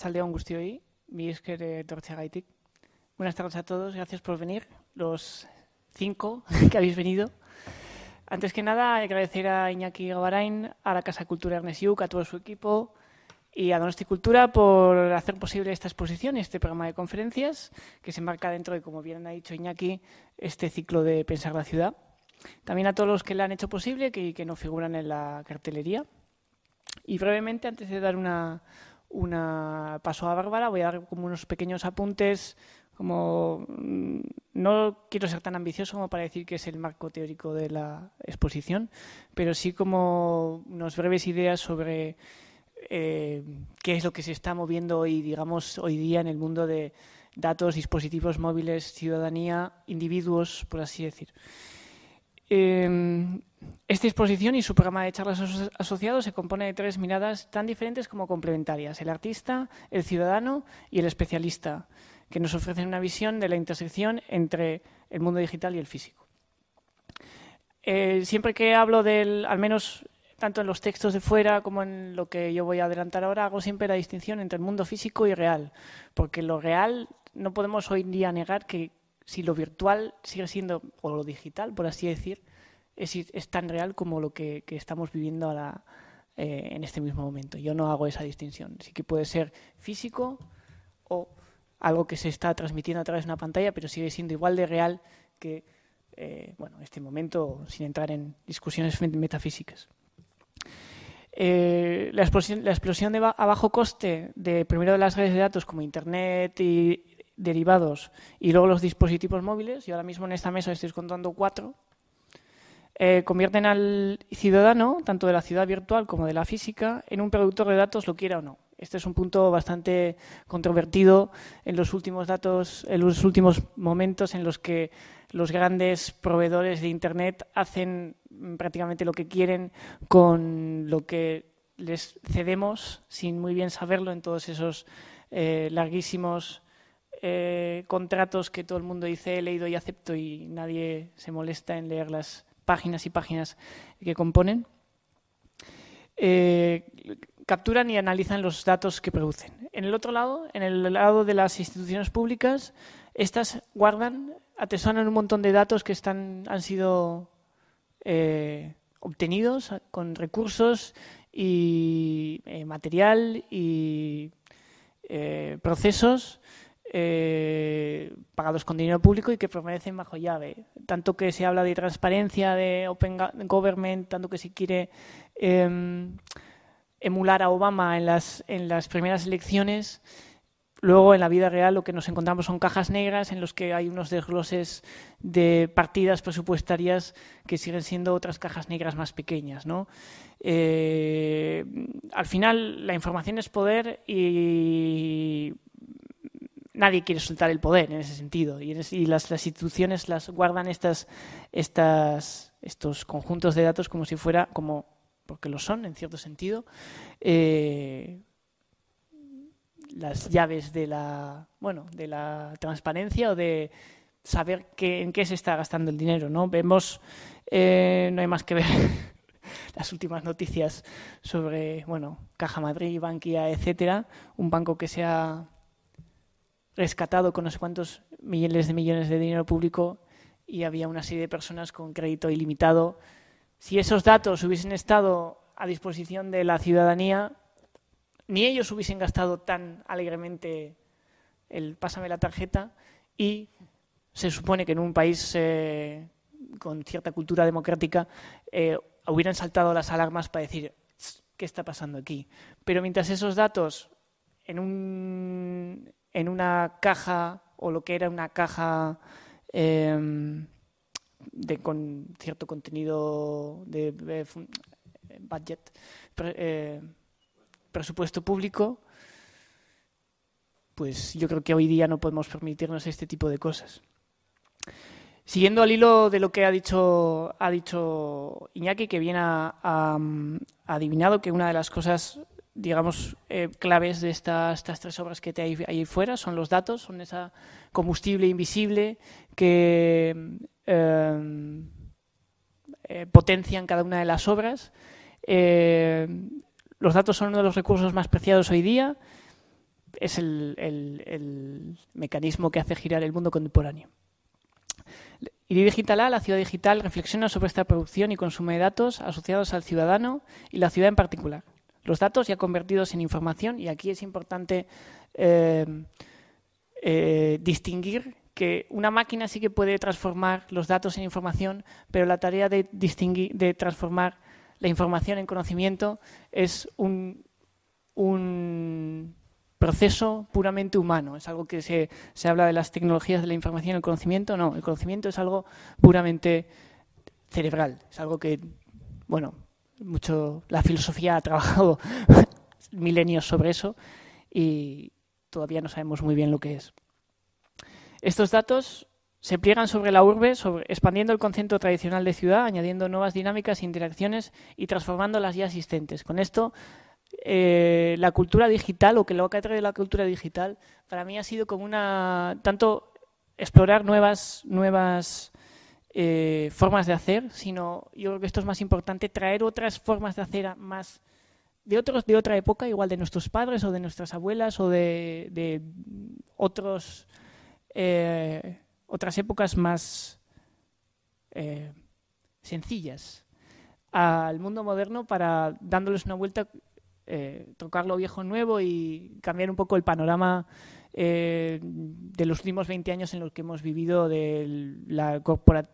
Chaldeón Guztioi, mi esker eh, Buenas tardes a todos, gracias por venir, los cinco que habéis venido. Antes que nada, agradecer a Iñaki Gavarain, a la Casa Cultura Yuk, a todo su equipo y a Donosti Cultura por hacer posible esta exposición y este programa de conferencias que se marca dentro de, como bien ha dicho Iñaki, este ciclo de Pensar la Ciudad. También a todos los que la han hecho posible y que, que no figuran en la cartelería. Y brevemente, antes de dar una, una paso a Bárbara, voy a dar como unos pequeños apuntes, como mm, no quiero ser tan ambicioso como para decir que es el marco teórico de la exposición, pero sí como unas breves ideas sobre eh, qué es lo que se está moviendo hoy, digamos, hoy día en el mundo de datos, dispositivos móviles, ciudadanía, individuos, por así decir. Em, esta exposición y su programa de charlas asociados se compone de tres miradas tan diferentes como complementarias, el artista, el ciudadano y el especialista, que nos ofrecen una visión de la intersección entre el mundo digital y el físico. Eh, siempre que hablo del, al menos tanto en los textos de fuera como en lo que yo voy a adelantar ahora, hago siempre la distinción entre el mundo físico y real, porque lo real no podemos hoy en día negar que si lo virtual sigue siendo, o lo digital, por así decir, es, tan real como lo que, estamos viviendo ahora eh, en este mismo momento. Yo no hago esa distinción. Sí que puede ser físico o algo que se está transmitiendo a través de una pantalla, pero sigue siendo igual de real que eh, bueno, este momento, sin entrar en discusiones metafísicas. Eh, la, explosión, de a bajo coste de primero de las redes de datos como Internet y derivados y luego los dispositivos móviles. y ahora mismo en esta mesa estoy contando cuatro eh, convierten al ciudadano, tanto de la ciudad virtual como de la física, en un productor de datos, lo quiera o no. Este es un punto bastante controvertido en los últimos datos, en los últimos momentos en los que los grandes proveedores de Internet hacen mm, prácticamente lo que quieren con lo que les cedemos sin muy bien saberlo en todos esos eh, larguísimos eh, contratos que todo el mundo dice he leído y acepto y nadie se molesta en leerlas páginas y páginas que componen, eh, capturan y analizan los datos que producen. En el otro lado, en el lado de las instituciones públicas, estas guardan, atesoran un montón de datos que están, han sido eh, obtenidos con recursos y eh, material y procesos eh, pagados con dinero público y que permanecen bajo llave. Tanto que se habla de transparencia, de open government, tanto que se quiere em, emular a Obama en las, en las primeras elecciones. Luego, en la vida real, lo que nos encontramos son cajas negras en los que hay unos desgloses de partidas presupuestarias que siguen siendo otras cajas negras más pequeñas. Eh, al final, la información es poder y nadie quiere soltar el poder en ese sentido. Y, las, instituciones las guardan estas, estos conjuntos de datos como si fuera, como porque lo son en cierto sentido, eh, las llaves de la, bueno, de la transparencia o de saber en qué se está gastando el dinero. ¿no? Vemos, eh, no hay más que ver las últimas noticias sobre bueno, Caja Madrid, Bankia, etcétera, un banco que se ha rescatado con no sé cuántos millones de millones de dinero público y había una serie de personas con crédito ilimitado. Si esos datos hubiesen estado a disposición de la ciudadanía, ni ellos hubiesen gastado tan alegremente el pásame la tarjeta y se supone que en un país eh, con cierta cultura democrática eh, hubieran saltado las alarmas para decir qué está pasando aquí. Pero mientras esos datos en un en una caja o lo que era una caja em, de, con cierto contenido de, budget, eh, presupuesto público, pues yo creo que hoy día no podemos permitirnos este tipo de cosas. Siguiendo al hilo de lo que ha dicho, ha dicho Iñaki, que bien ha, mm, adivinado que una de las cosas digamos, eh, claves de estas, tres obras que te hay ahí fuera son los datos, son esa combustible invisible que eh, eh, potencian cada una de las obras. los datos son uno de los recursos más preciados hoy día. Es el, mecanismo que hace girar el mundo contemporáneo. Y Digital A, la ciudad digital, reflexiona sobre esta producción y consumo de datos asociados al ciudadano y la ciudad en particular los datos ya convertidos en información y aquí es importante eh, eh, distinguir que una máquina sí que puede transformar los datos en información, pero la tarea de, distinguir, de transformar la información en conocimiento es un, proceso puramente humano. Es algo que se, se, habla de las tecnologías de la información y el conocimiento. No, el conocimiento es algo puramente cerebral. Es algo que, bueno, mucho la filosofía ha trabajado milenios sobre eso y todavía no sabemos muy bien lo que es. Estos datos se pliegan sobre la urbe, expandiendo el concepto tradicional de ciudad, añadiendo nuevas dinámicas e interacciones y transformando las ya existentes. Con esto, eh, la cultura digital, o que lo que ha la cultura digital, para mí ha sido como una... tanto explorar nuevas, nuevas eh, formas de hacer, sino yo creo que esto es más importante, traer otras formas de hacer más de otros de otra época, igual de nuestros padres o de nuestras abuelas o de, otros eh, otras épocas más eh, sencillas al mundo moderno para dándoles una vuelta, trocar lo viejo nuevo y cambiar un poco el panorama eh, de los últimos 20 años en los que hemos vivido de la,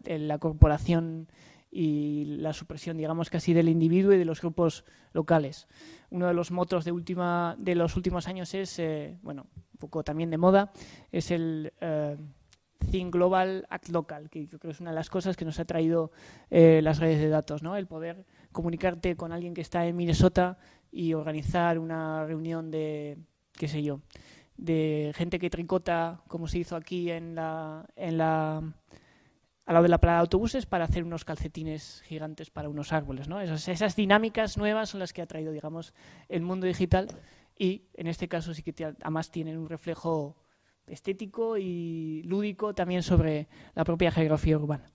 eh, la corporación y la supresión, digamos casi, del individuo y de los grupos locales. Uno de los motos de, última, de los últimos años es, eh, bueno, un poco también de moda, es el Think Global, Act Local, que yo creo es una de las cosas que nos ha traído las redes de datos, ¿no? El poder comunicarte con alguien que está en Minnesota y organizar una reunión de, qué sé yo, de gente que tricota, como se hizo aquí en la, en la, al lado de la parada de autobuses, para hacer unos calcetines gigantes para unos árboles. ¿no? Esas, dinámicas nuevas son las que ha traído digamos, el mundo digital y en este caso sí que además tienen un reflejo estético y lúdico también sobre la propia geografía urbana.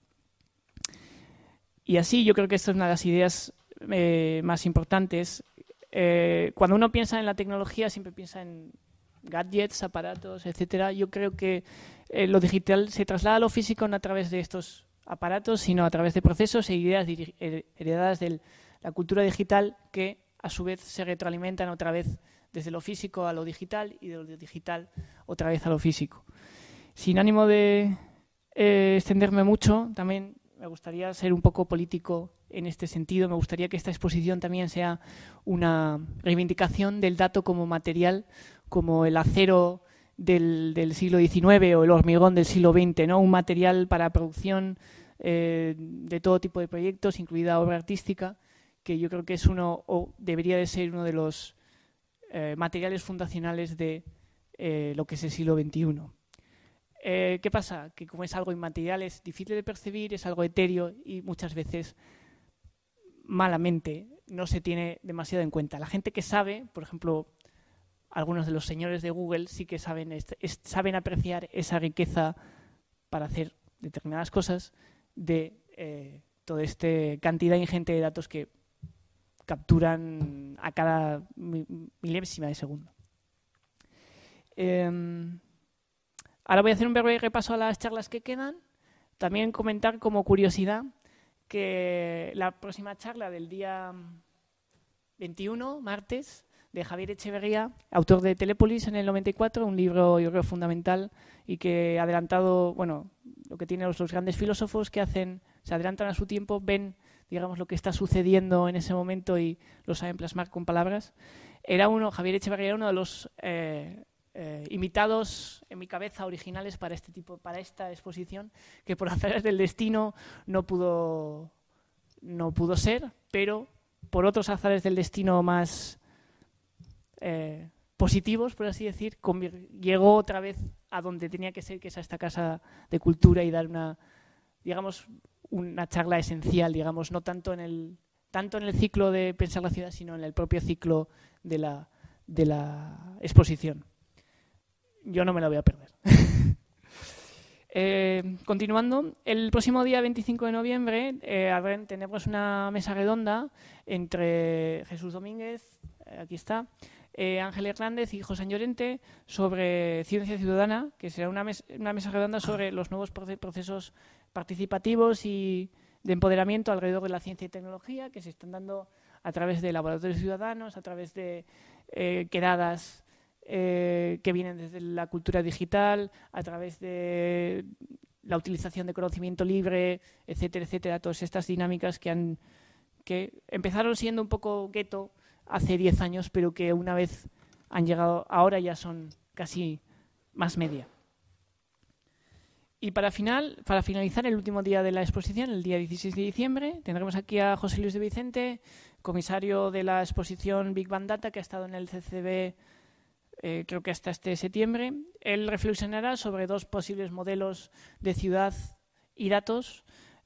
Y así yo creo que esta es una de las ideas eh, más importantes. Eh, cuando uno piensa en la tecnología siempre piensa en gadgets, aparatos, etcétera. Yo creo que eh, lo digital se traslada a lo físico no a través de estos aparatos, sino a través de procesos e ideas heredadas de la cultura digital que a su vez se retroalimentan otra vez desde lo físico a lo digital y de lo digital otra vez a lo físico. Sin ánimo de eh, extenderme mucho, también me gustaría ser un poco político en este sentido. Me gustaría que esta exposición también sea una reivindicación del dato como material como el acero del, siglo XIX o el hormigón del siglo XX, ¿no? un material para producción eh, de todo tipo de proyectos, incluida obra artística, que yo creo que es uno, o debería de ser uno de los eh, materiales fundacionales de eh, lo que es el siglo XXI. ¿Qué pasa? Que como es algo inmaterial, es difícil de percibir, es algo etéreo y muchas veces malamente no se tiene demasiado en cuenta. La gente que sabe, por ejemplo, algunos de los señores de Google sí que saben, saben apreciar esa riqueza para hacer determinadas cosas de eh, toda esta cantidad ingente de datos que capturan a cada milésima de segundo. Em, ahora voy a hacer un breve repaso a las charlas que quedan. También comentar como curiosidad que la próxima charla del día 21, martes, de Javier Echeverría, autor de Telepolis en el 94, un libro yo creo fundamental y que ha adelantado, bueno, lo que tienen los, grandes filósofos que hacen, se adelantan a su tiempo, ven, digamos, lo que está sucediendo en ese momento y lo saben plasmar con palabras. Era uno, Javier Echeverría era uno de los eh, eh imitados en mi cabeza originales para este tipo, para esta exposición, que por azares del destino no pudo, no pudo ser, pero por otros azares del destino más eh, positivos, por así decir, llegó otra vez a donde tenía que ser, que es a esta casa de cultura y dar una, digamos, una charla esencial, digamos, no tanto en el, tanto en el ciclo de pensar la ciudad, sino en el propio ciclo de la, de la exposición. Yo no me la voy a perder. Eh, continuando, el próximo día 25 de noviembre eh, tenemos una mesa redonda entre Jesús Domínguez, aquí está, eh, Ángel Hernández y José Llorente sobre ciencia ciudadana, que será una, mesa redonda sobre los nuevos procesos participativos y de empoderamiento alrededor de la ciencia y tecnología que se están dando a través de laboratorios ciudadanos, a través de eh, quedadas eh, que vienen desde la cultura digital, a través de la utilización de conocimiento libre, etcétera, etcétera, todas estas dinámicas que han que empezaron siendo un poco gueto hace 10 años, pero que una vez han llegado, ahora ya son casi más media. Y para, final, para finalizar el último día de la exposición, el día 16 de diciembre, tendremos aquí a José Luis de Vicente, comisario de la exposición Big Band Data, que ha estado en el CCB eh, creo que hasta este septiembre. Él reflexionará sobre dos posibles modelos de ciudad y datos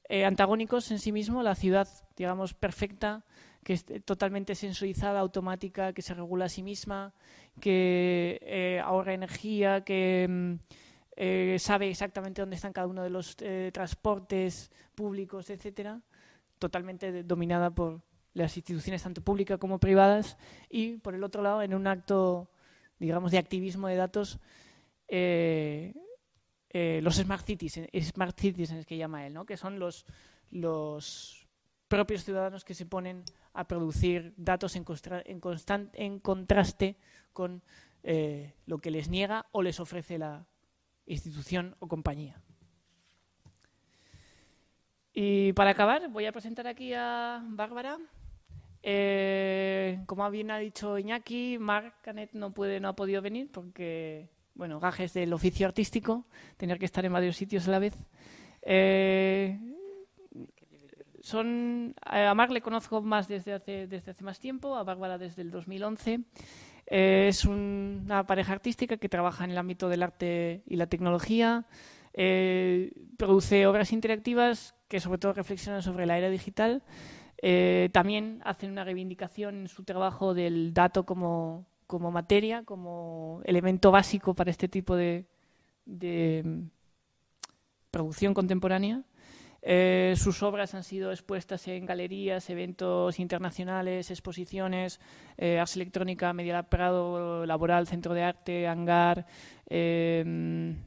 eh, antagónicos en sí mismo, la ciudad, digamos, perfecta, que es totalmente sensorizada, automática, que se regula a sí misma, que eh, ahorra energía, que mm, eh, sabe exactamente dónde están cada uno de los transportes públicos, etcétera, totalmente dominada por las instituciones tanto públicas como privadas, y por el otro lado, en un acto, digamos, de activismo de datos, eh, los smart cities, smart el que llama él, que son los, propios ciudadanos que se ponen a producir datos en, en contraste con eh, lo que les niega o les ofrece la institución o compañía. Y para acabar, voy a presentar aquí a Bárbara. Eh, como bien ha dicho Iñaki, Marc Canet no, puede, no ha podido venir porque bueno, gajes del oficio artístico, tener que estar en varios sitios a la vez. Eh, son, eh, a Marc le conozco más desde hace, desde hace más tiempo, a Bárbara desde el 2011. Eh, es una pareja artística que trabaja en el ámbito del arte y la tecnología. produce obras interactivas que sobre todo reflexionan sobre la era digital. también hacen una reivindicación en su trabajo del dato como como materia, como elemento básico para este tipo de, mm, producción contemporánea. Eh, sus obras han sido expuestas en galerías, eventos internacionales, exposiciones, eh, Ars Electrónica, Medialab Prado, Laboral, Centro de Arte, Hangar em,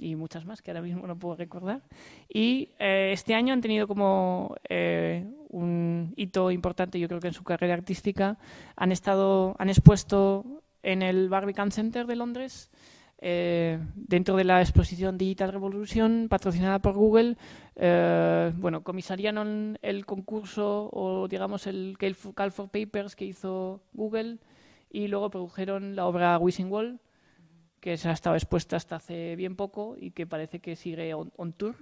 y muchas más que ahora mismo no puedo recordar. Y eh, este año han tenido como hito importante, yo creo que en su carrera artística, han estado, han expuesto en el Barbican Center de Londres, eh, dentro de la exposición Digital Revolution, patrocinada por Google, eh, bueno, comisariaron el concurso o, digamos, el Call for Papers que hizo Google y luego produjeron la obra Wishing Wall, que se ha estado expuesta hasta hace bien poco y que parece que sigue on tour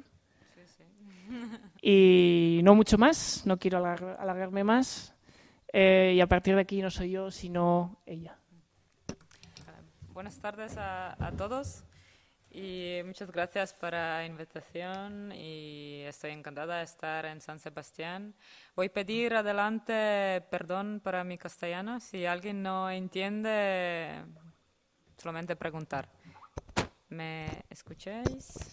y no mucho más, no quiero alargarme más. Eh, y a partir de aquí no soy yo, sino ella. Buenas tardes a, a todos y muchas gracias por la invitación y estoy encantada de estar en San Sebastián. Voy a pedir adelante perdón para mi castellano. Si alguien no entiende, solamente preguntar. ¿Me escucháis?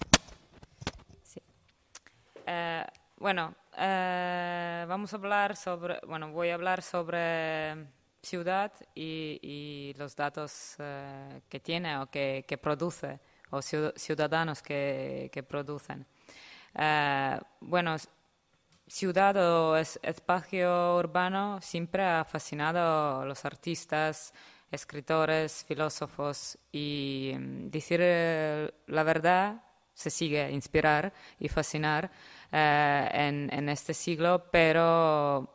Eh, bueno, eh, vamos a hablar sobre, bueno, voy a hablar sobre ciudad y, los datos eh, que tiene o que, produce, o ciudadanos que, producen. bueno, ciudad o espacio urbano siempre ha fascinado a los artistas, escritores, filósofos y mm, decir la verdad se sigue inspirar y fascinar eh, en, este siglo, pero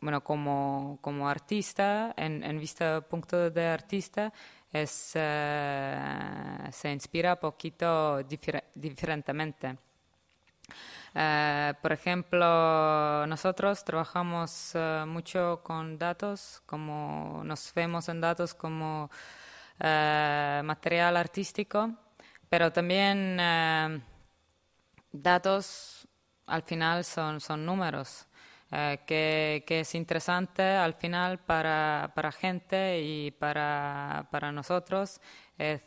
bueno, como, artista, en, vista punto de artista, es, eh, se inspira poquito diferentemente. Eh, por ejemplo, nosotros trabajamos mucho con datos, como nos vemos en datos como material artístico, pero también datos al final son, son números. Eh, que, es interesante al final para, para gente y para, para nosotros es,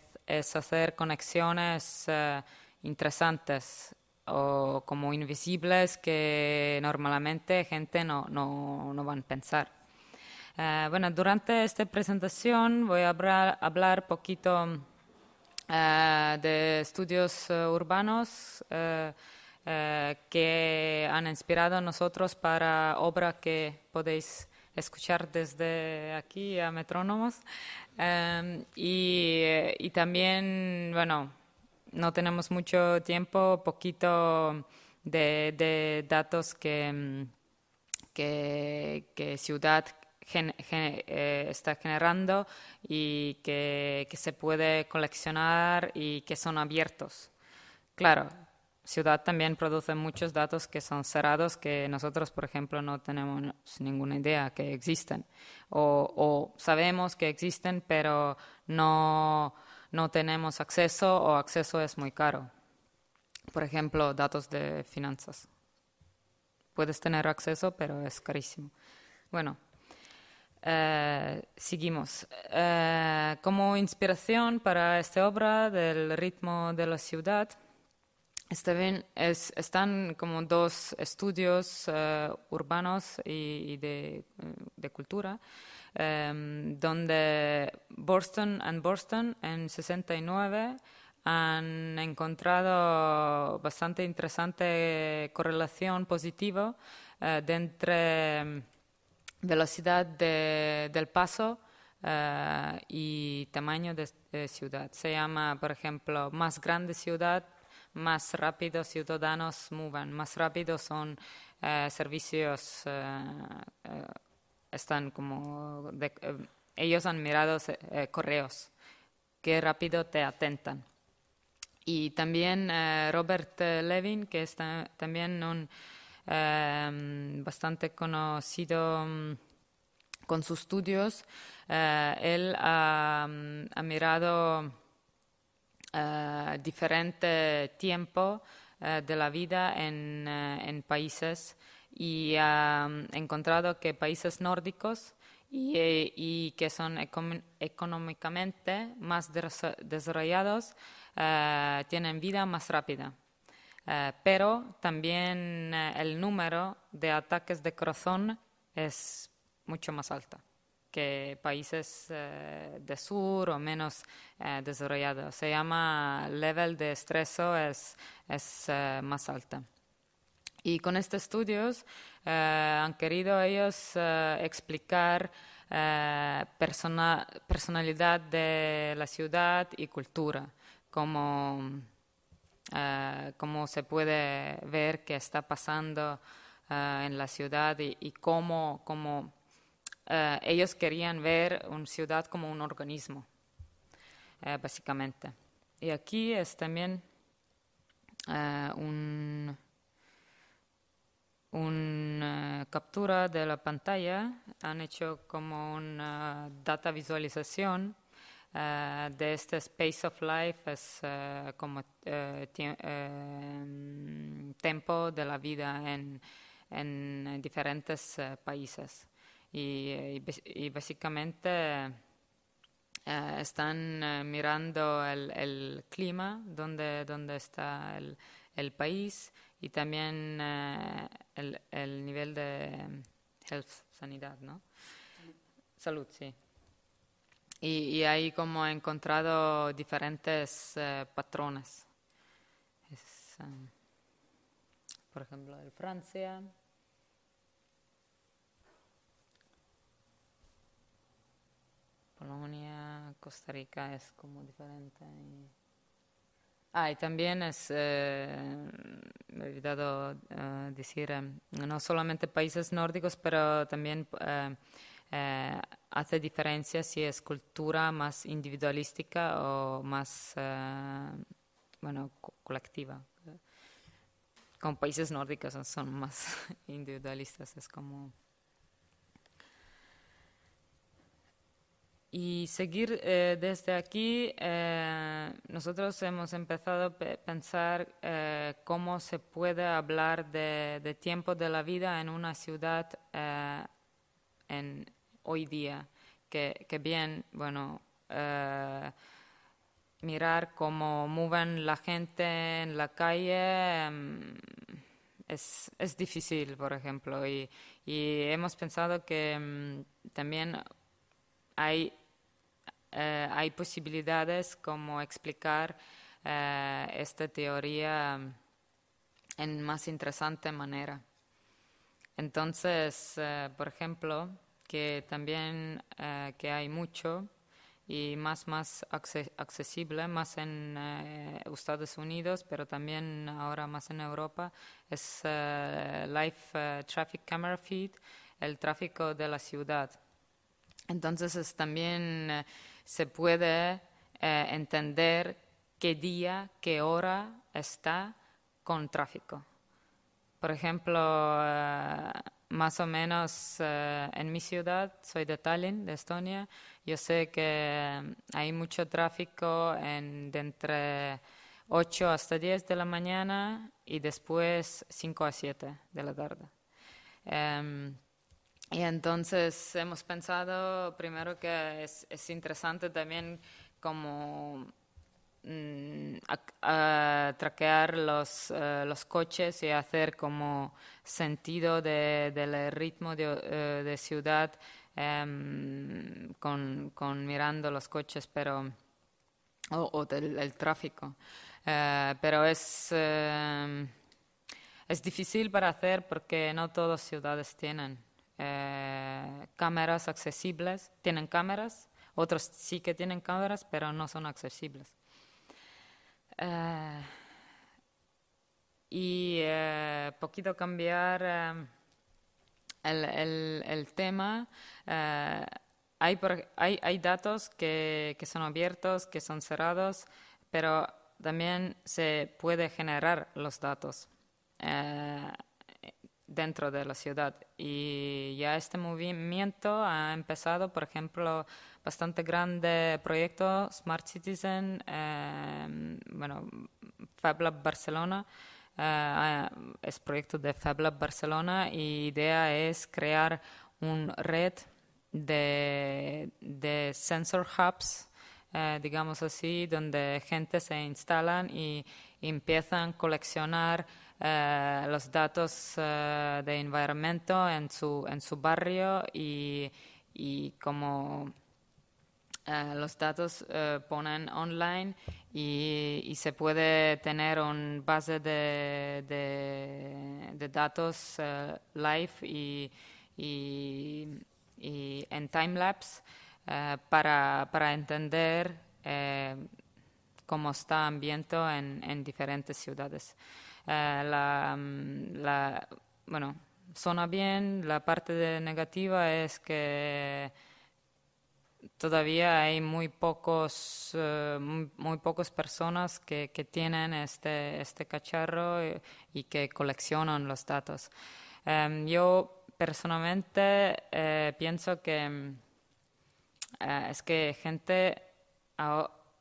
hacer conexiones eh, interesantes o como invisibles que normalmente gente no, no, no va a pensar. Eh, bueno, durante esta presentación voy a hablar, hablar poquito de estudios urbanos. Eh, que han inspirado a nosotros para obra que podéis escuchar desde aquí a metrónomos. Em, y, también, bueno, no tenemos mucho tiempo, poquito de, datos em, que, que, ciudad eh, está generando y que, que, se puede coleccionar y que son abiertos. Claro, ciudad también produce muchos datos que son cerrados que nosotros, por ejemplo, no tenemos ninguna idea que existen. O, sabemos que existen, pero no, tenemos acceso o acceso es muy caro. Por ejemplo, datos de finanzas. Puedes tener acceso, pero es carísimo. Bueno, eh, seguimos. Eh, como inspiración para esta obra del ritmo de la ciudad, Está bien, están como dos estudios eh, urbanos y, de, cultura, em, donde Boston and Boston en 69 han encontrado bastante interesante correlación positiva eh, de entre em, velocidad del paso eh, y tamaño de ciudad. Se llama, por ejemplo, más grande ciudad más rápido ciudadanos muevan, más rápido son eh, servicios, eh, eh, están como, ellos han mirado correos, ...qué rápido te atentan. Y también Robert Levin, que es también un em, bastante conocido mm, con sus estudios, él ha mm, mirado eh, diferente tiempo eh, de la vida en, eh, países y he encontrado que países nórdicos y, y que son económicamente más desarrollados tienen vida más rápida. pero también el número de ataques de corazón es mucho más alto que países eh, de sur o menos eh, desarrollados. Se llama level de estrés es, es eh, más alta. Y con estos estudios han querido ellos explicar persona, personalidad de la ciudad y cultura, como, como se puede ver qué está pasando en la ciudad y, cómo eh, ellos querían ver una ciudad como un organismo, eh, básicamente. Y aquí es también eh, una captura de la pantalla, han hecho como una data visualización de este Space of Life es como tiempo mm, de la vida en diferentes países y, básicamente eh, están eh, mirando el, clima, dónde donde está el, país y también eh, el, nivel de health, sanidad, ¿no? Salud, sí. Y, ahí como he encontrado diferentes patrones. por ejemplo, en Francia. Colonia, Costa Rica es como diferente. Ah, y también es, eh, me he olvidado eh, decir, eh, no solamente países nórdicos, pero también hace diferencia si es cultura más individualística o más, bueno, colectiva. Con países nórdicos son más individualistas, es como... Y seguir eh, desde aquí, eh, nosotros hemos empezado a pensar eh, cómo se puede hablar de, tiempo de la vida en una ciudad en hoy día. Que, que bien, bueno, mirar cómo mueven la gente en la calle em, es, es difícil, por ejemplo. Y, y hemos pensado que em, también hay eh, hay posibilidades como explicar eh, esta teoría en más interesante manera. Entonces, eh, por ejemplo, que también que hay mucho y más más accesible, más en Estados Unidos, pero también ahora más en Europa, es Live Traffic Camera Feed, el tráfico de la ciudad. Entonces es también se puede eh, entender qué día, qué hora está con tráfico. Por ejemplo, eh, más o menos eh, en mi ciudad, soy de Tallinn, de Estonia, yo sé que mm, hay mucho tráfico entre 8 hasta 10 de la mañana y después 5 a 7 de la tarde. Em, y entonces hemos pensado primero que es, interesante también como mm, traquear eh, los, coches y hacer como sentido del ritmo de, eh, ciudad em, con, mirando los coches pero o, del el tráfico. Eh, pero es em, es difícil para hacer porque no todas ciudades tienen. Eh, cámaras accesibles, tienen cámaras, otros sí que tienen cámaras, pero no son accesibles. Eh, y eh, poquito cambiar el, tema. hay, hay, datos que, que, son abiertos, que son cerrados, pero también se puede generar los datos dentro de la ciudad. Y ya este movimiento ha empezado, por ejemplo, bastante grande proyecto Smart Citizen, em, eh, bueno, FabLab Barcelona. es proyecto de FabLab Barcelona y idea es crear una red de, sensor hubs, eh, digamos así, donde gente se instalan y, y empiezan a coleccionar eh, los datos eh, de environmento en su, en su barrio y, y como eh, los datos ponen online y, se puede tener una base de, de, datos live y, y en timelapse para, para, entender cómo está el ambiente en diferentes ciudades. Eh, mm, la, bueno, suena bien, la parte negativa es que todavía hay muy pocos eh, muy, pocas personas que, tienen este este cacharro y, que coleccionan los datos em, yo personalmente eh, pienso que mm, es que gente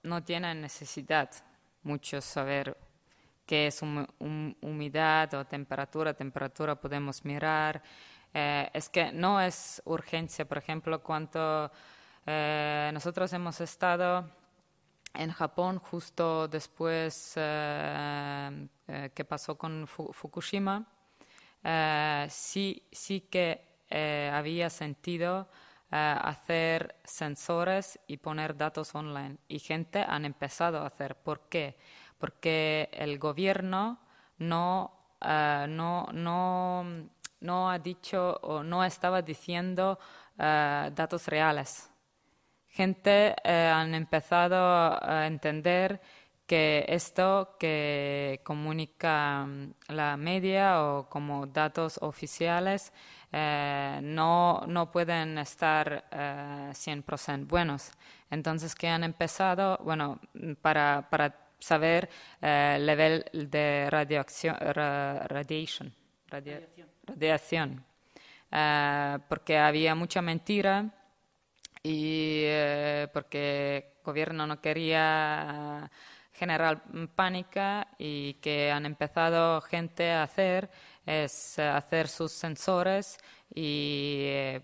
no tiene necesidad mucho saber que es humedad o temperatura, temperatura podemos mirar. Eh, es que no es urgencia, por ejemplo, cuando eh, nosotros hemos estado en Japón justo después eh, que pasó con Fukushima, sí, sí que había sentido hacer sensores y poner datos online. Y gente han empezado a hacer. ¿Por qué? porque el gobierno eh, no, no, no, ha dicho o no estaba diciendo eh, datos reales. Gente eh, han empezado a entender que esto que comunica mm, la media o como datos oficiales no, no, pueden estar 100% buenos. Entonces, que han empezado, bueno, mm, para, para saber el eh, nivel de radiación, eh, porque había mucha mentira y eh, porque el gobierno no quería generar pánica y que han empezado gente a hacer es hacer sus sensores y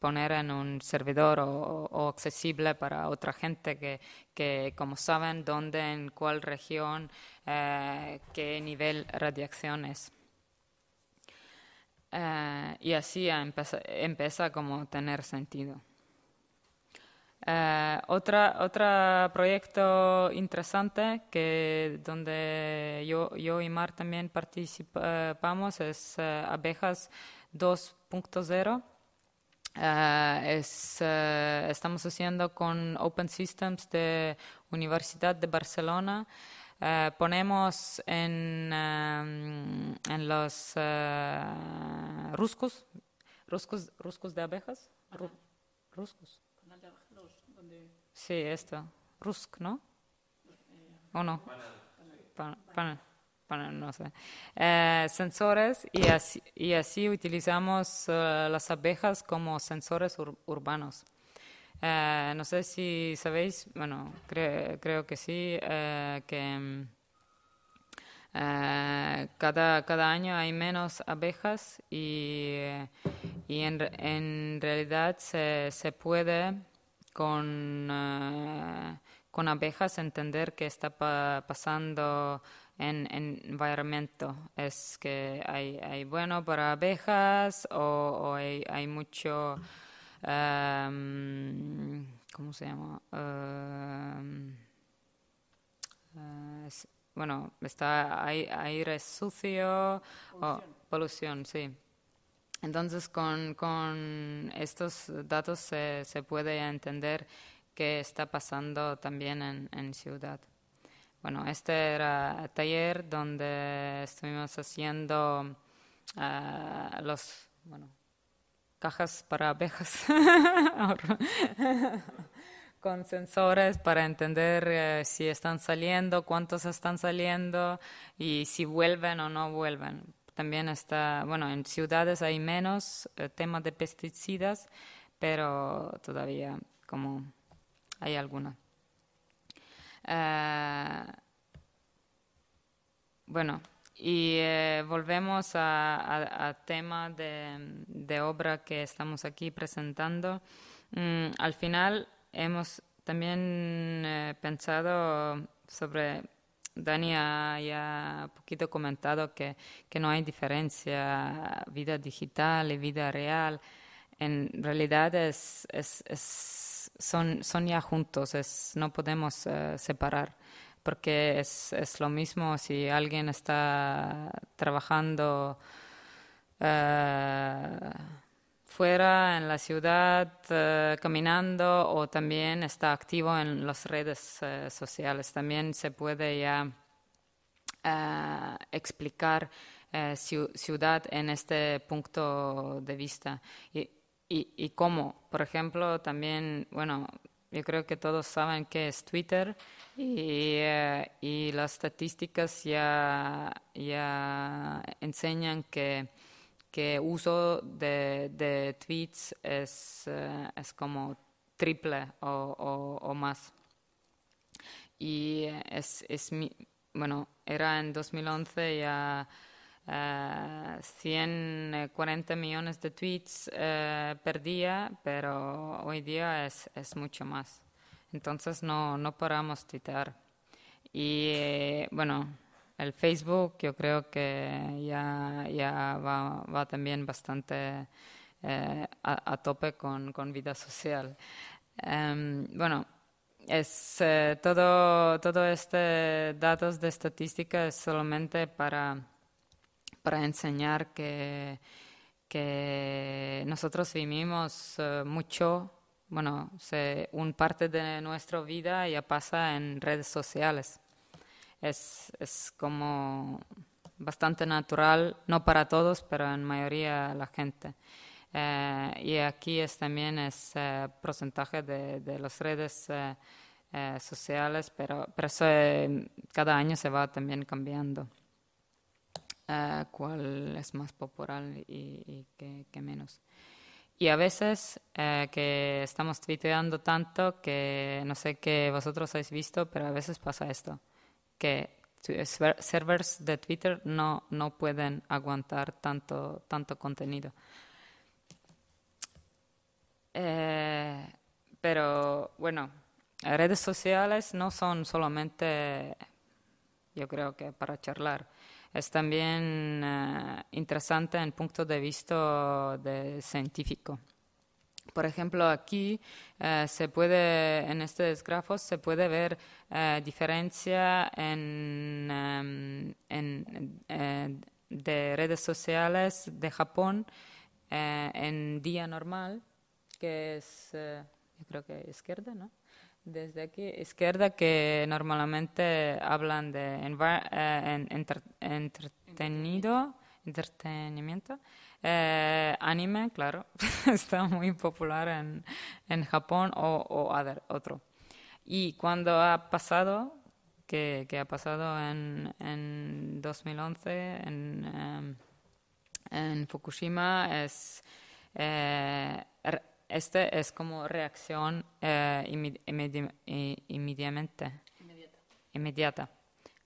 poner en un servidor o, accesible para otra gente que, como saben, dónde, en cuál región, eh, qué nivel radiación es. Eh, y así empieza, empieza como tener sentido. Eh, otra, otro proyecto interesante que donde yo, y Mar también participamos es Abejas 2.0. Ah, eh, estamos haciendo con Open Systems de Universidad de Barcelona. Eh, ponemos en, em, en los eh, ruscos, ruscos, ruscos de abejas, ruscos. Sí, esto, rusk, ¿no? ¿O no? Panel. Eh, sensores y así, y así utilizamos eh, las abejas como sensores urbanos. Eh, no sé si sabéis, bueno, creo que sí, que mm, cada, cada año hay menos abejas y, en, realidad se, puede con, con abejas entender qué está pasando en, en Es que hay, bueno para abejas o, hay, mucho, em, ¿cómo se llama? Em, eh, bueno, está hay, aire sucio, o polución sí. Entonces, con, con, estos datos se, se puede entender qué está pasando también en, en ciudad. Bueno, este era el taller donde estuvimos haciendo uh, los, bueno, cajas para abejas con sensores para entender eh, si están saliendo, cuántos están saliendo y si vuelven o no vuelven. También está, bueno, en ciudades hay menos eh, temas de pesticidas, pero todavía como hay alguna. Ah, bueno, y eh, volvemos al tema de, obra que estamos aquí presentando. Mm, al final hemos también eh, pensado sobre, Dani ha ya poquito comentado que, no hay diferencia vida digital y vida real. En realidad es, es son, ya juntos, es, no podemos eh, separar, porque es, lo mismo si alguien está trabajando eh, fuera, en la ciudad, eh, caminando, o también está activo en las redes sociales. También se puede ya explicar ciudad en este punto de vista. Y, y, cómo. Por ejemplo, también, bueno, yo creo que todos saben qué es Twitter y, eh, las estadísticas ya, ya enseñan que, que uso de, tweets eh, es, como triple o, más. Y es, es bueno, era en 2011 ya 140 eh, eh, millones de tweets eh, per día, pero hoy día es, es mucho más. Entonces no, no paramos Y bueno, el Facebook yo creo que ya, ya va, va también bastante a, tope con, vida social. Em, bueno, es todo, todo este datos de estadística es solamente para para enseñar que, nosotros vivimos eh, mucho, bueno, se, un parte de nuestra vida ya pasa en redes sociales. Es, es como bastante natural, no para todos, pero en mayoría la gente. Eh, y aquí es también es eh, porcentaje de, de las redes sociales, pero, pero eso, cada año se va también cambiando cuál es más popular y, qué, menos. Y a veces eh, que estamos tuiteando tanto que no sé qué vosotros habéis visto, pero a veces pasa esto, que servers de Twitter no, pueden aguantar tanto, contenido. Eh, pero bueno, redes sociales no son solamente, yo creo que para charlar es también eh, interesante en punto de vista de científico. Por ejemplo, aquí eh, se puede, en este grafos se puede ver eh, diferencia en, em, de redes sociales de Japón en día normal, que es, yo creo que izquierda, ¿no? desde aquí, izquierda, que normalmente hablan de eh, entretenido, entretenimiento. Eh, anime, claro, está muy popular en, en Japón o, o otro. Y cuando ha pasado, que, ha pasado en, en 2011 en, em, en Fukushima, es eh, este es como reacción eh, inmediatamente. Inmediata. Inmediata.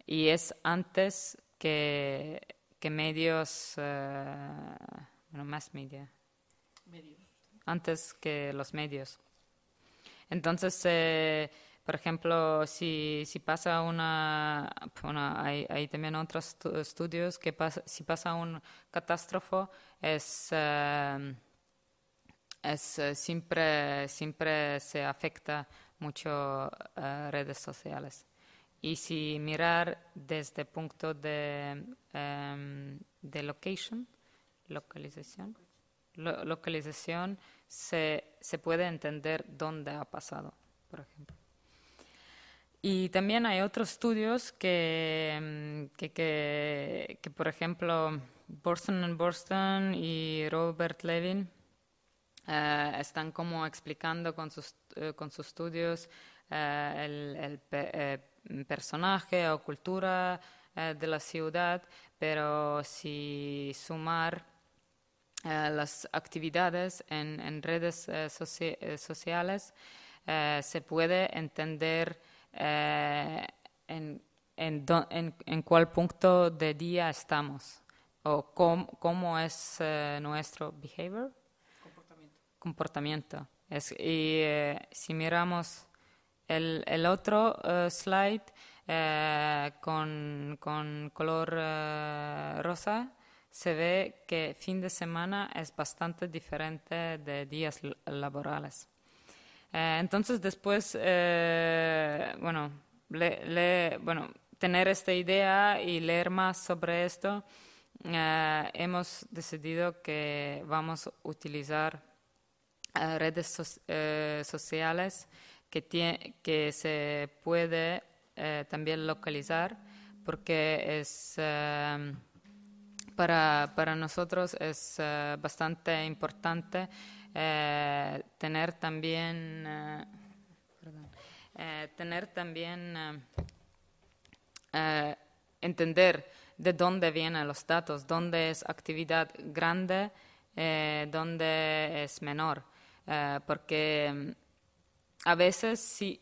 Y es antes que, que medios, eh, bueno, más media. Medios. Antes que los medios. Entonces, eh, por ejemplo, si, si pasa una, bueno hay, hay, también otros estudios que pasa, si pasa un catástrofe, es... Eh, es, eh, siempre, siempre se afecta mucho eh, redes sociales. Y si mirar desde punto de, em, de location, localización, localización se, puede entender dónde ha pasado, por ejemplo. Y también hay otros estudios que, em, por ejemplo, Boston Boston y Robert Levin eh, están como explicando con sus, eh, estudios eh, el, personaje o cultura de la ciudad, pero si sumar las actividades en, redes sociales, se puede entender en, cuál punto de día estamos o cómo, cómo es nuestro behavior comportamiento. y eh, si miramos el, otro eh, slide eh, con, color rosa, se ve que fin de semana es bastante diferente de días laborales. entonces después, bueno, bueno, tener esta idea y leer más sobre esto, hemos decidido que vamos a utilizar redes eh, sociales que, se puede eh, también localizar porque es eh, para, para, nosotros es bastante importante tener también tener también entender de dónde vienen los datos, dónde es actividad grande, dónde es menor. Eh, porque mm, a veces sí,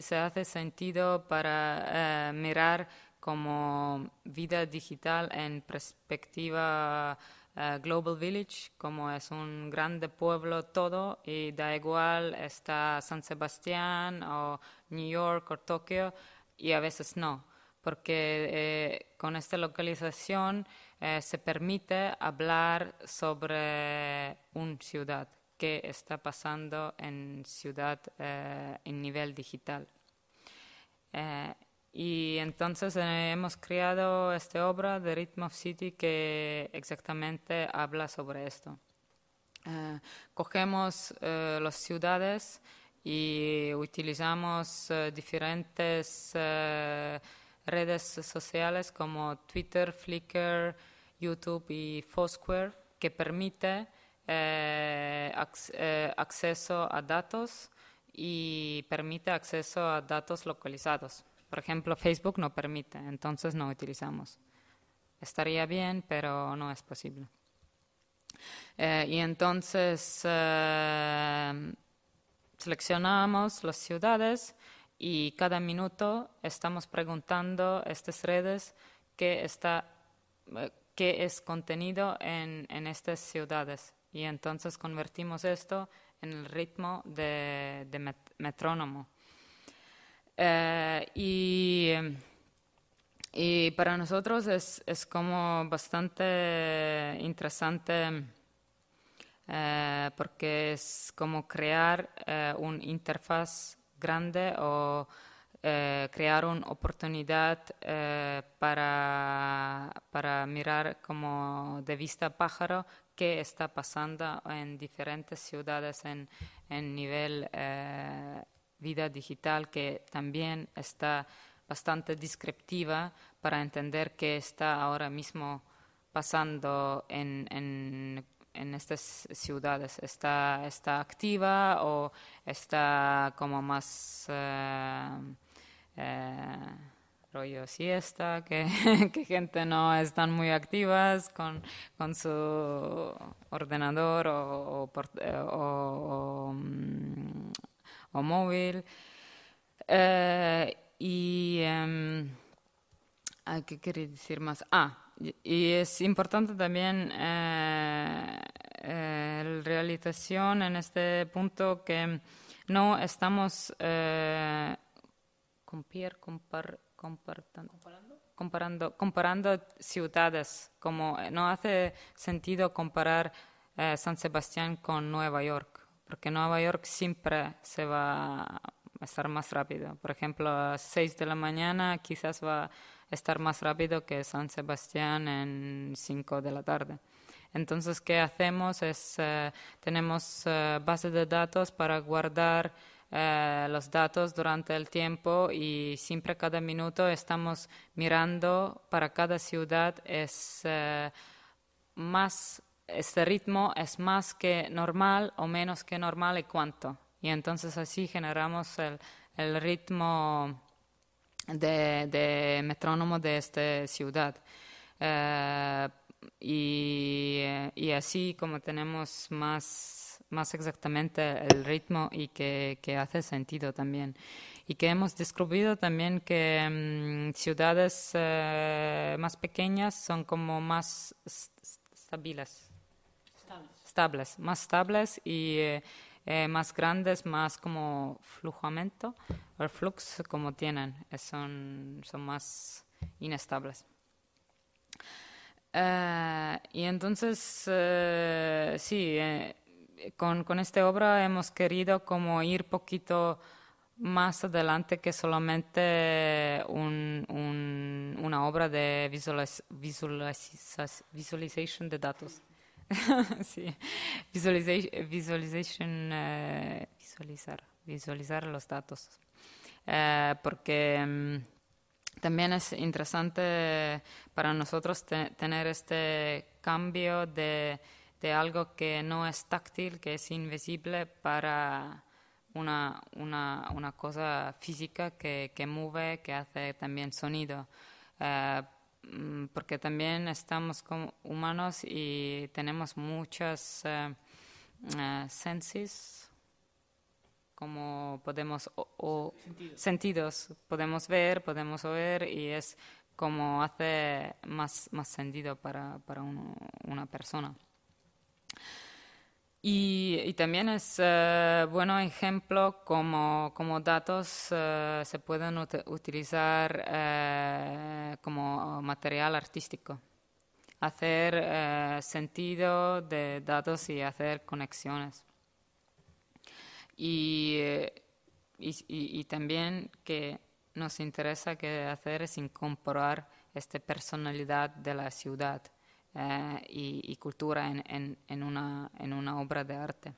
se hace sentido para eh, mirar como vida digital en perspectiva eh, Global Village, como es un grande pueblo todo y da igual está San Sebastián o New York o Tokio y a veces no, porque con esta localización se permite hablar sobre una ciudad está pasando en ciudad eh, en nivel digital. Eh, y entonces eh, hemos creado esta obra de Rhythm of City que exactamente habla sobre esto. cogemos las ciudades y utilizamos diferentes redes sociales como Twitter, Flickr, YouTube y Foursquare que permite eh, eh, acceso a datos y permite acceso a datos localizados. Por ejemplo, Facebook no permite, entonces no utilizamos. Estaría bien, pero no es posible. Eh, y entonces seleccionamos las ciudades y cada minuto estamos preguntando a estas redes qué, está, qué es contenido en estas ciudades y entonces convertimos esto en el ritmo de, metrónomo. Eh, y, para nosotros es, como bastante interesante eh, porque es como crear eh, una interfaz grande o crear una oportunidad para, para mirar como de vista pájaro qué está pasando en diferentes ciudades en, nivel eh, vida digital, que también está bastante descriptiva para entender qué está ahora mismo pasando en, en, estas ciudades. ¿Está, ¿Está activa o está como más... Eh, eh, rollo siesta, que, que, gente no están muy activas con, su ordenador o, o, eh, mm, móvil. Eh, y em, qué quería decir más. Ah, y es importante también eh, la realización en este punto que no estamos con compar ¿Comparando? comparando, ciudades, como eh, no hace sentido comparar eh, San Sebastián con Nueva York, porque Nueva York siempre se va a estar más rápido. Por ejemplo, a 6 de la mañana quizás va a estar más rápido que San Sebastián en 5 de la tarde. Entonces, ¿qué hacemos? Es, eh, tenemos bases de datos para guardar eh, los datos durante el tiempo y siempre cada minuto estamos mirando para cada ciudad es eh, más este ritmo es más que normal o menos que normal y cuánto y entonces así generamos el, ritmo de, metrónomo de esta ciudad eh, y así como tenemos más más exactamente el ritmo y que, que hace sentido también. Y que hemos descubierto también que mm, ciudades eh, más pequeñas son como más estables. Estables. más estables y eh, eh, más grandes, más como flujamento o flux, como tienen, son, son más inestables. y entonces, sí, eh, con, esta obra hemos querido como ir poquito más adelante que solamente una obra de visualización de datos. sí. visualization eh, visualizar, visualizar los datos. Eh, porque mm, también es interesante para nosotros tener este cambio de de algo que no es táctil, que es invisible para una, cosa física que, mueve, que hace también sonido. Eh, mm, porque también estamos como humanos y tenemos muchos eh, eh, senses, como podemos, o, sentidos. podemos ver, podemos oír y es como hace más, más sentido para, una persona. Y, también es eh, bueno ejemplo como, como datos eh, se pueden utilizar eh, como material artístico. Hacer sentido de datos y hacer conexiones. Y, y, y, también que nos interesa que hacer es incorporar esta personalidad de la ciudad eh, y, cultura en, una, obra de arte.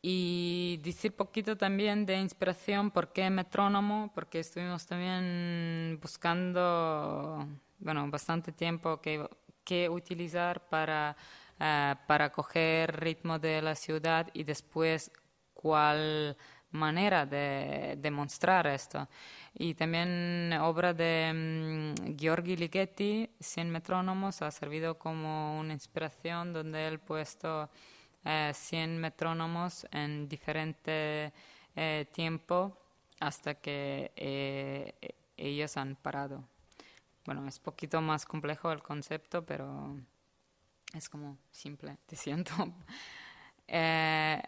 Y decir poquito también de inspiración, ¿por qué metrónomo? Porque estuvimos también buscando, bastante tiempo ...qué utilizar para, eh, para coger ritmo de la ciudad y después cuál manera de demostrar esto. Y también obra de mm, Giorgi Ligeti, Cien metrónomos, ha servido como una inspiración donde él ha puesto eh, 100 metrónomos en diferente eh, tiempo hasta que eh, ellos han parado. Bueno, es poquito más complejo el concepto, pero es como simple, te siento. Eh,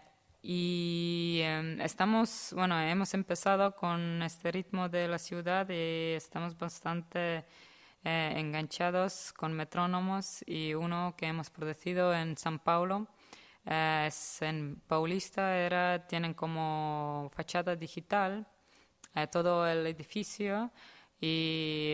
y em, estamos, bueno, hemos empezado con este ritmo de la ciudad y estamos bastante eh, enganchados con metrónomos y uno que hemos producido en San Paulo. Eh, es en Paulista era, tienen como fachada digital eh, todo el edificio y,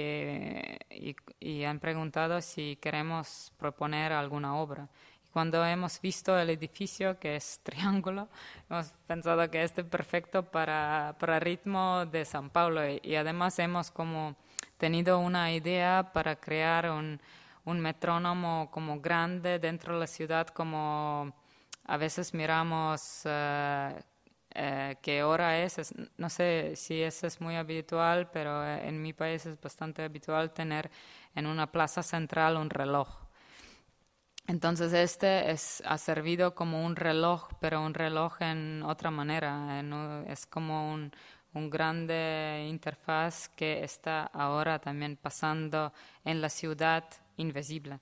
y, y han preguntado si queremos proponer alguna obra cuando hemos visto el edificio, que es triángulo, hemos pensado que este es perfecto para, el ritmo de San Pablo y, además hemos como tenido una idea para crear un, metrónomo como grande dentro de la ciudad, como a veces miramos... Eh, eh, qué hora es, No sé si eso es muy habitual, pero eh, en mi país es bastante habitual tener en una plaza central un reloj. Entonces este ha servido como un reloj, pero un reloj en otra manera. Es como un, un, grande interfaz que está ahora también pasando en la ciudad invisible.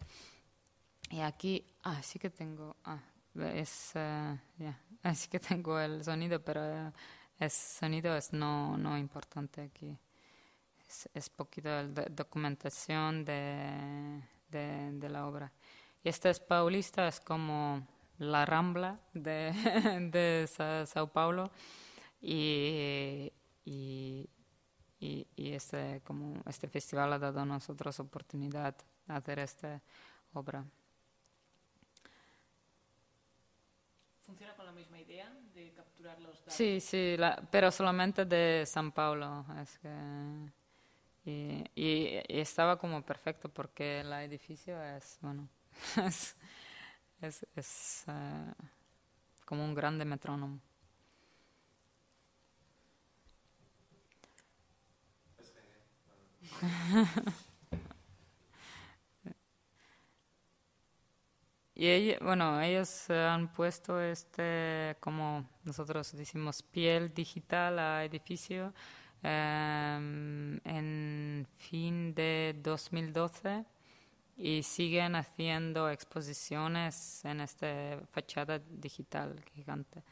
Y aquí, así ah, que tengo, ah, es, eh, así que tengo el sonido, pero el eh, sonido es no, no importante aquí. Es, poquito la documentación de, de la obra es paulista es como la Rambla de, de Sao Paulo y, y, este, como este festival ha dado a nosotros oportunidad de hacer esta obra. ¿Funciona con la misma idea de capturar los datos? Sí, sí, pero solamente de San Paulo. y, estaba como perfecto porque el edificio es, bueno, es, es, eh, como un grande metrónomo. y bueno, ellos han puesto este, como nosotros decimos, piel digital a edificio em, en fin de 2012 y siguen haciendo exposiciones en esta fachada digital gigante.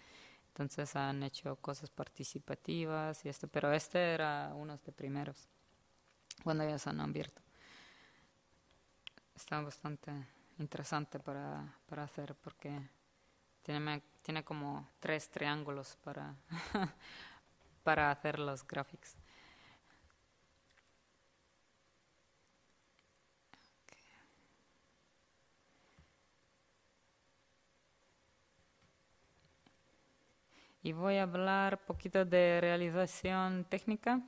Entonces han hecho cosas participativas y esto, pero este era uno de primeros cuando ya se han abierto. Está bastante interesante para, para hacer porque tiene, tiene como tres triángulos para, para hacer los gráficos. y voy a hablar un poquito de realización técnica.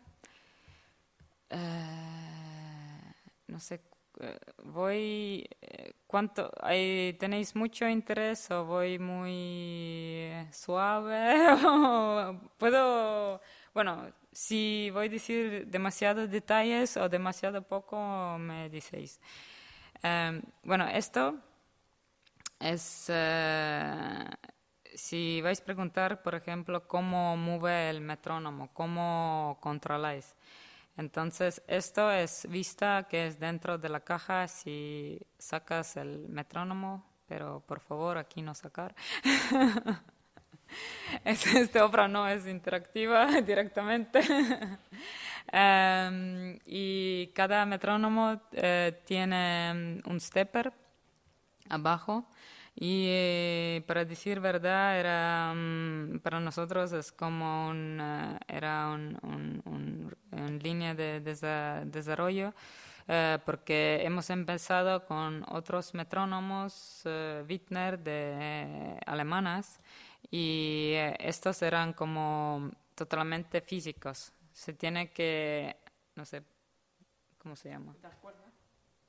Eh, no sé, eh, voy, eh, ¿cuánto? ¿Tenéis mucho interés o voy muy suave? ¿Puedo, bueno, si voy a decir demasiados detalles o demasiado poco, me dices. bueno, esto es si vais a preguntar, por ejemplo, cómo mueve el metrónomo, cómo controláis. Entonces, esto es vista que es dentro de la caja si sacas el metrónomo, pero por favor aquí no sacar. Esta obra no es interactiva directamente. Em, y cada metrónomo eh, tiene un stepper abajo y eh, para decir verdad, era, mm, para nosotros es como un, eh, era un, línea de, desarrollo, eh, porque hemos empezado con otros metrónomos Wittner de alemanas, y estos eran como totalmente físicos. Se tiene que, no sé, ¿cómo se llama?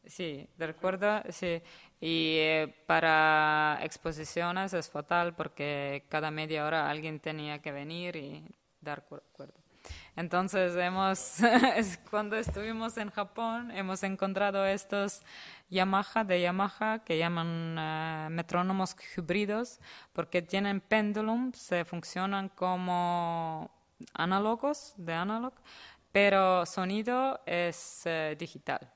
Sí, de acuerdo, sí. Y eh, para exposiciones es fatal porque cada media hora alguien tenía que venir y dar acuerdo. Entonces, hemos, cuando estuvimos en Japón, hemos encontrado estos Yamaha de Yamaha que llaman eh, metrónomos híbridos porque tienen péndulum se funcionan como análogos, de analog, pero sonido es eh, digital.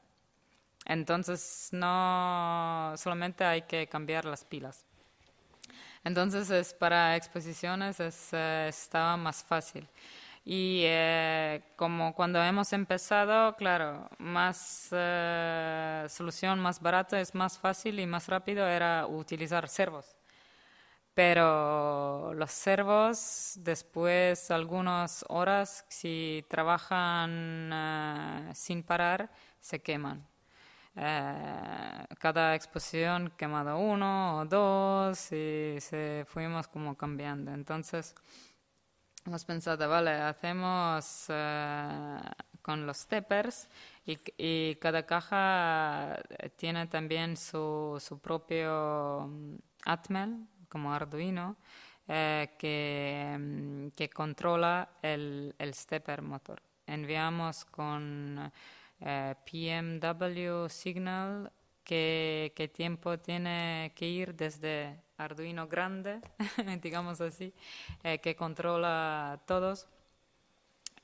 Entonces, no solamente hay que cambiar las pilas. Entonces, es, para exposiciones es, eh, estaba más fácil. Y eh, como cuando hemos empezado, claro, más eh, solución más barata es más fácil y más rápido era utilizar servos. Pero los servos, después algunas horas, si trabajan sin parar, se queman. Eh, cada exposición quemado uno o dos y se fuimos como cambiando. Entonces hemos pensado, vale, hacemos eh, con los steppers y, cada caja eh, tiene también su, propio mm, Atmel, como Arduino, que, mm, que, controla el stepper motor. Enviamos con eh, PMW Signal, que tiempo tiene que ir desde Arduino grande, digamos así, eh, que controla todos.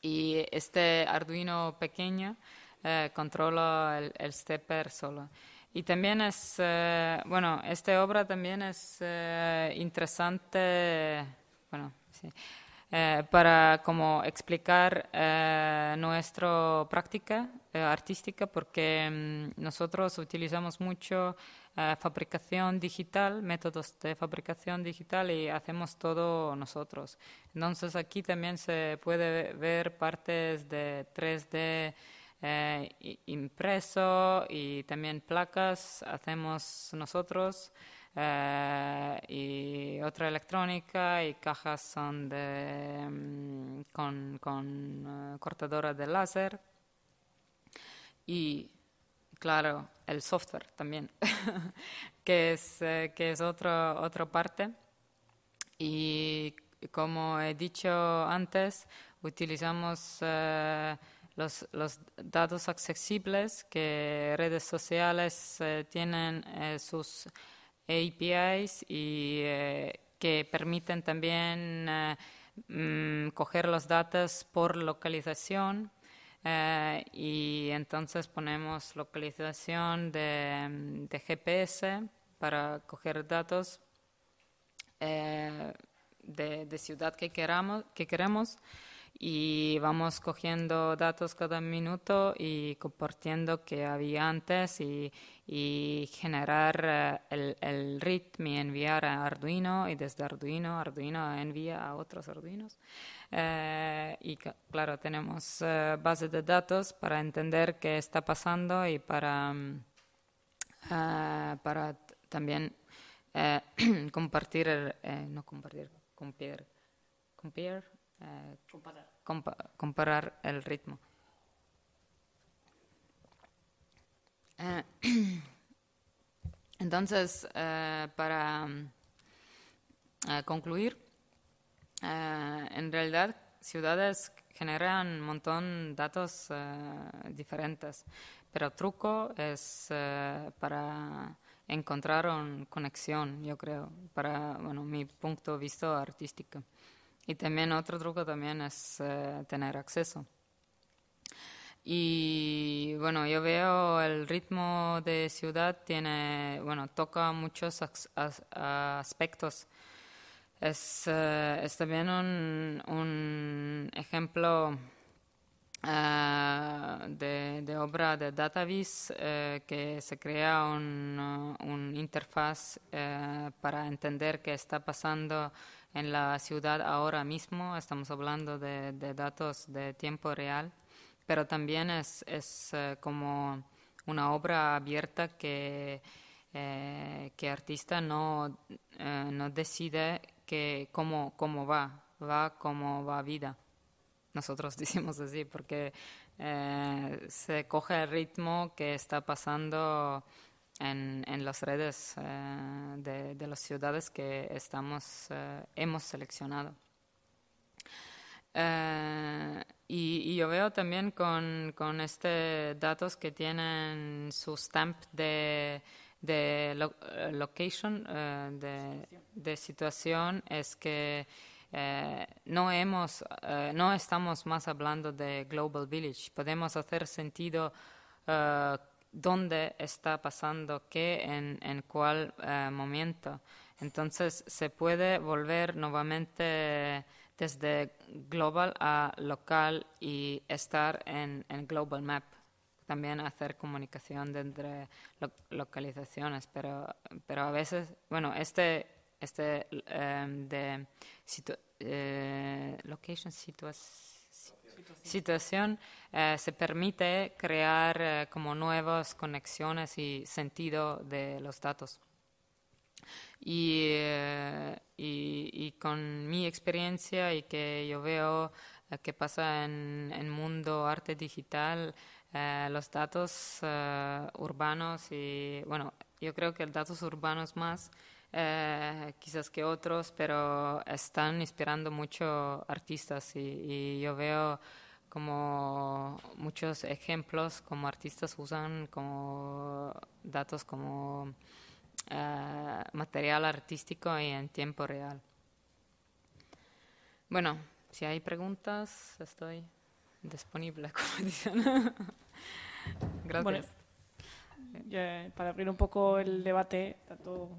Y este Arduino pequeño eh, controla el, stepper solo. Y también es, bueno, esta obra también es interesante, bueno, sí eh, para como explicar eh, nuestra práctica eh, artística porque mm, nosotros utilizamos mucho fabricación digital, métodos de fabricación digital y hacemos todo nosotros. Entonces aquí también se puede ver partes de 3D impreso y también placas hacemos nosotros. Eh, y otra electrónica y cajas son de, mm, con, eh, cortadora de láser y claro el software también que es eh, que es otra otra parte y como he dicho antes utilizamos los, los, datos accesibles que redes sociales tienen sus APIs y eh, que permiten también eh, mm, coger los datos por localización eh, y entonces ponemos localización de, mm, GPS para coger datos de, de, ciudad que queramos, que queremos y vamos cogiendo datos cada minuto y compartiendo que había antes y, generar eh, el, ritmo y enviar a Arduino y desde Arduino, Arduino envía a otros Arduinos. Eh, y claro, tenemos eh, bases de datos para entender qué está pasando y para, mm, para también compartir, no compartir, compartir, compare eh, comparar. el ritmo. Eh, entonces, eh, para mm, concluir, en realidad ciudades generan un montón de datos diferentes, pero el truco es para encontrar una conexión, yo creo, para bueno, mi punto de vista artístico. Y también otro truco también es eh, tener acceso. Y bueno, yo veo el ritmo de ciudad tiene, bueno, toca muchos aspectos. Eh, es, también un, ejemplo eh, de, obra de Datavis que se crea una un interfaz para entender qué está pasando en la ciudad ahora mismo, estamos hablando de, datos de tiempo real, pero también es, eh, como una obra abierta que, el eh, artista eh, no, decide que cómo, cómo va, va como va vida. Nosotros decimos así porque se coge el ritmo que está pasando en, las redes eh, de, las ciudades que estamos, eh, hemos seleccionado. Eh, y, yo veo también con, con este datos que tienen su stamp de, location, de, de, situación, es que no, hemos, no estamos más hablando de Global Village. Podemos hacer sentido dónde está pasando qué, en, en cuál eh, momento. Entonces se puede volver nuevamente desde global a local y estar en, Global Map. También hacer comunicación entre localizaciones, pero, pero a veces, bueno, este, este eh, de eh, location situación situación eh, se permite crear eh, como nuevas conexiones y sentido de los datos. Y, eh, y, con mi experiencia y que yo veo que pasa en el mundo arte digital, los datos urbanos y, bueno, yo creo que el datos urbanos más eh, quizás que otros, pero están inspirando mucho artistas y, yo veo como muchos ejemplos como artistas usan como datos como eh, material artístico y en tiempo real. Bueno, si hay preguntas, estoy disponible, como dicen. Gracias para abrir un poco el debate, tanto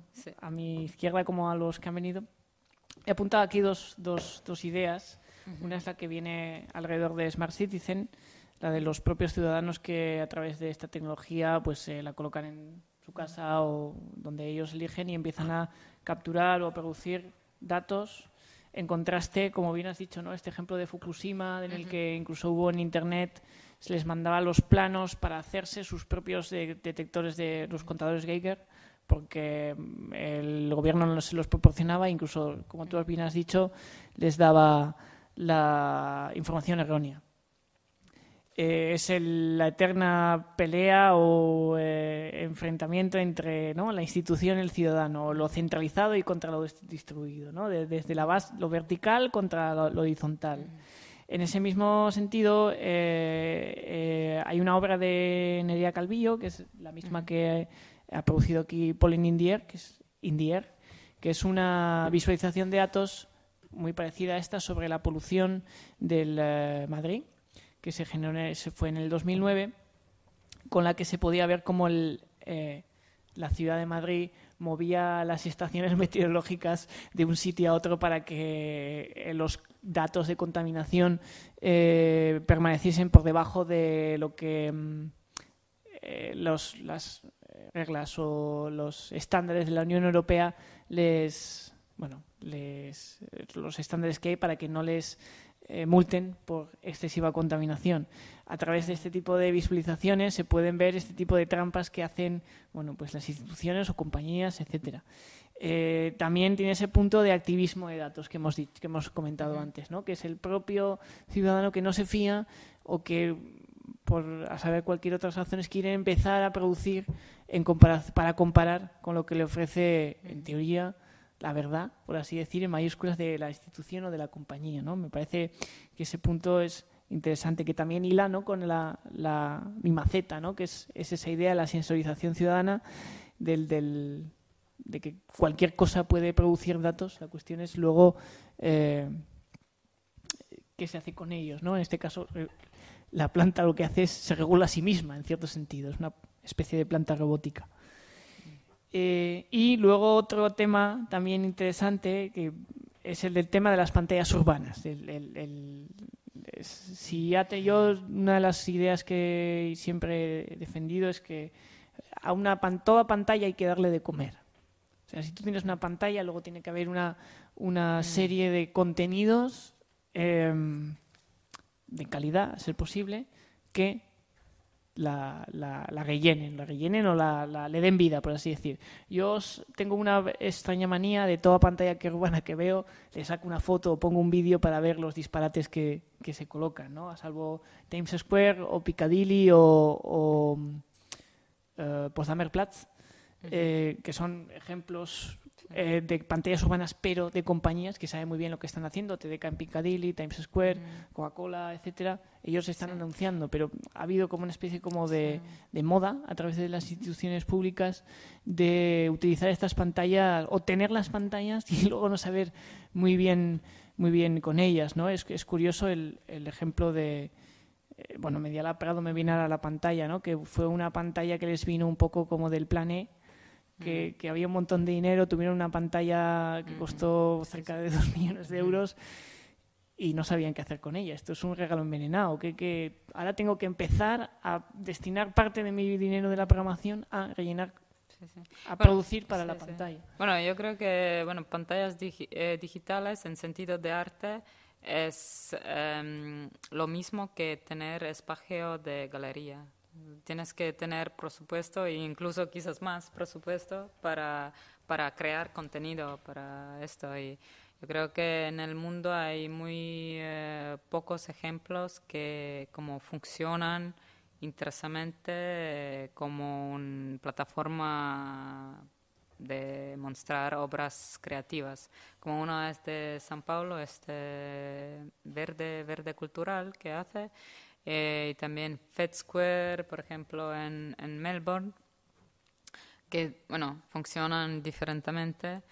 a mi izquierda como a los que han venido, he apuntado aquí dos, dos, dos ideas. Una es la que viene alrededor de Smart Citizen, la de los propios ciudadanos que a través de esta tecnología pues eh, la colocan en su casa o donde ellos eligen y empiezan a capturar o a producir datos en contraste, como bien has dicho, ¿no? este ejemplo de Fukushima, en el que incluso hubo en Internet se les mandaba los planos para hacerse sus propios detectores de los contadores Geiger porque mm, el gobierno no se los proporcionaba, incluso, como tú bien has dicho, les daba la información errónea. Eh, es la eterna pelea o eh, enfrentamiento entre la institución y el ciudadano, lo centralizado y contra lo distribuido, ¿no? desde la base, lo vertical contra lo, horizontal. En ese mismo sentido, eh, eh, hay una obra de Nería Calvillo, que es la misma que ha producido aquí Pauline Indier, que es Indier, que es una visualización de datos muy parecida a esta sobre la polución del eh, Madrid, que se, generó, se fue en el 2009, con la que se podía ver cómo la ciudad de Madrid movía las estaciones meteorológicas de un sitio a otro para que eh, los datos de contaminación eh, permaneciesen por debajo de lo que mm, eh, las reglas o los estándares de la Unión Europea les bueno los estándares que hay para que no les eh, multen por excesiva contaminación. A través de este tipo de visualizaciones se pueden ver este tipo de trampas que hacen pues las instituciones o compañías, etcétera. Eh, también tiene ese punto de activismo de datos que hemos, que hemos comentado antes, ¿no? que es el propio ciudadano que no se fía o que por a saber cualquier otra razón quiere empezar a producir en para comparar con lo que le ofrece en teoría la verdad, por así decir, en mayúsculas de la institución o de la compañía. ¿no? Me parece que ese punto es interesante, que también hila con la, la, mi maceta, ¿no? que es, esa idea de la sensorización ciudadana del, del, de que cualquier cosa puede producir datos. La cuestión es luego eh, qué se hace con ellos. ¿no? En este caso, eh, la planta lo que hace es se regula a sí misma, en cierto sentido. Es una especie de planta robótica. Eh, y luego otro tema también interesante que es el del tema de las pantallas urbanas. si ya te, yo una de las ideas que siempre he defendido es que a una toda pantalla hay que darle de comer. O sea, si tú tienes una pantalla, luego tiene que haber una, mm. serie de contenidos em, de calidad, a ser posible, que la, la, rellenen, la rellenen o la, le den vida, por así decir. Yo tengo una extraña manía de toda pantalla que urbana que veo, le saco una foto o pongo un vídeo para ver los disparates que, se colocan, ¿no? A salvo Times Square o Piccadilly o, o eh, Platz, eh, que son ejemplos eh, de pantallas urbanas, pero de compañías que saben muy bien lo que están haciendo, TDK en Piccadilly, Times Square, mm. Coca-Cola, etcétera. Ellos están anunciando, pero ha habido como una especie como de, de, moda a través de las instituciones públicas de utilizar estas pantallas o tener las pantallas y luego no saber muy bien, muy bien con ellas, ¿no? Es, es curioso el, ejemplo de, eh, bueno, Medialab Prado me vino a la pantalla, ¿no? Que fue una pantalla que les vino un poco como del plan E, que, había un montón de dinero, tuvieron una pantalla que costó cerca de 2 millones de euros y no sabían qué hacer con ella. Esto es un regalo envenenado, que, ahora tengo que empezar a destinar parte de mi dinero de la programación a rellenar a producir para la pantalla. Bueno, yo creo que bueno, pantallas eh, digitales en sentido de arte es em, lo mismo que tener espacio de galería. Tienes que tener presupuesto e incluso quizás más presupuesto para, para crear contenido para esto. Y yo creo que en el mundo hay muy eh, pocos ejemplos que como funcionan interesantemente eh, como una plataforma de mostrar obras creativas. Como uno es de San Pablo, este verde, verde cultural que hace, eh, y también Fed Square, por ejemplo, en, Melbourne, que, bueno, funcionan diferentemente,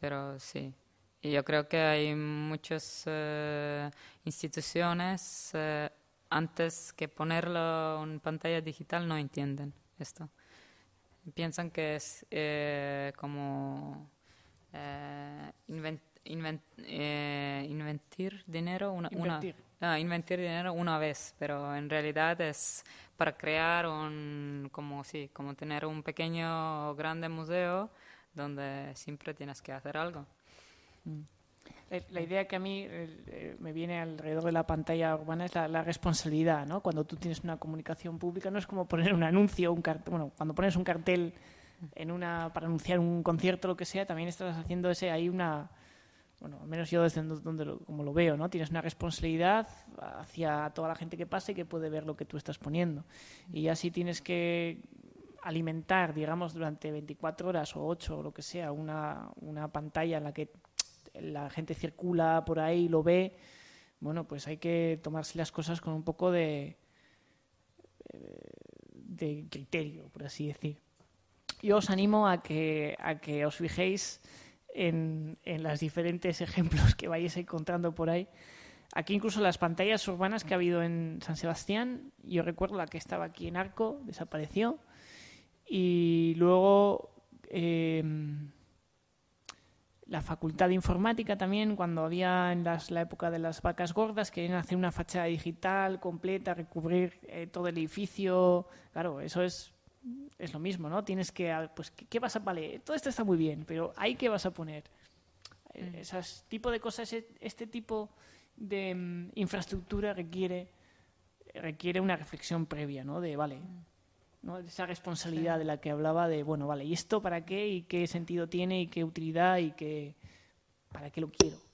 pero sí. Y yo creo que hay muchas eh, instituciones, eh, antes que ponerlo en pantalla digital, no entienden esto. Piensan que es como inventar invent, eh, inventir dinero una, ah, inventir dinero una vez, pero en realidad es para crear un, como sí, como tener un pequeño grande museo donde siempre tienes que hacer algo. Mm. Eh, la, idea que a mí eh, me viene alrededor de la pantalla urbana es la, responsabilidad, Cuando tú tienes una comunicación pública no es como poner un anuncio, un cartel, cuando pones un cartel en una para anunciar un concierto lo que sea, también estás haciendo ese hay una bueno, al menos yo desde donde lo, como lo veo, ¿no? Tienes una responsabilidad hacia toda la gente que pase y que puede ver lo que tú estás poniendo. Y ya si tienes que alimentar, digamos, durante 24 horas o 8 o lo que sea, una, pantalla en la que la gente circula por ahí y lo ve, bueno, pues hay que tomarse las cosas con un poco de, eh, de criterio, por así decir. Yo os animo a a que os fijéis en, en los diferentes ejemplos que vayáis encontrando por ahí. Aquí incluso las pantallas urbanas que ha habido en San Sebastián, yo recuerdo la que estaba aquí en Arco, desapareció. Y luego em, la Facultad de Informática también, cuando había en la época de las vacas gordas, querían hacer una fachada digital completa, recubrir eh, todo el edificio. Claro, eso es es lo mismo, ¿no? Tienes que, ah, pues, ¿qué vas a, vale, todo esto está muy bien, pero ¿ahí qué vas a poner? Eh, mm. Ese tipo de cosas, e, este tipo de mm, infraestructura requiere, requiere una reflexión previa, ¿no? De, vale, mm. ¿no? esa responsabilidad de la que hablaba, de, bueno, vale, ¿y esto para qué? ¿Y qué sentido tiene? ¿Y qué utilidad? ¿Y qué, para qué lo quiero?